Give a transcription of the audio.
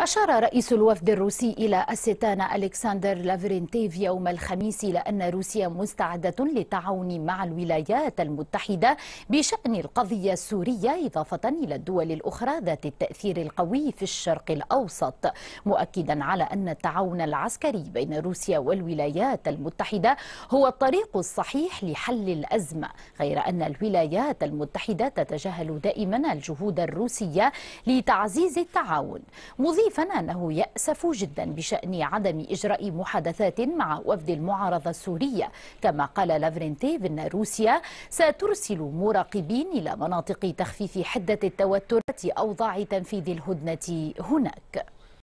أشار رئيس الوفد الروسي إلى الستان ألكسندر لافرينتيف يوم الخميس إلى أن روسيا مستعدة للتعاون مع الولايات المتحدة بشأن القضية السورية إضافة إلى الدول الأخرى ذات التأثير القوي في الشرق الأوسط مؤكدا على أن التعاون العسكري بين روسيا والولايات المتحدة هو الطريق الصحيح لحل الأزمة غير أن الولايات المتحدة تتجاهل دائما الجهود الروسية لتعزيز التعاون مضيفا مضيفا أنه يأسف جدا بشأن عدم إجراء محادثات مع وفد المعارضة السورية كما قال لافرينتيف أن روسيا سترسل مراقبين إلى مناطق تخفيف حدة التوترات أوضاع تنفيذ الهدنة هناك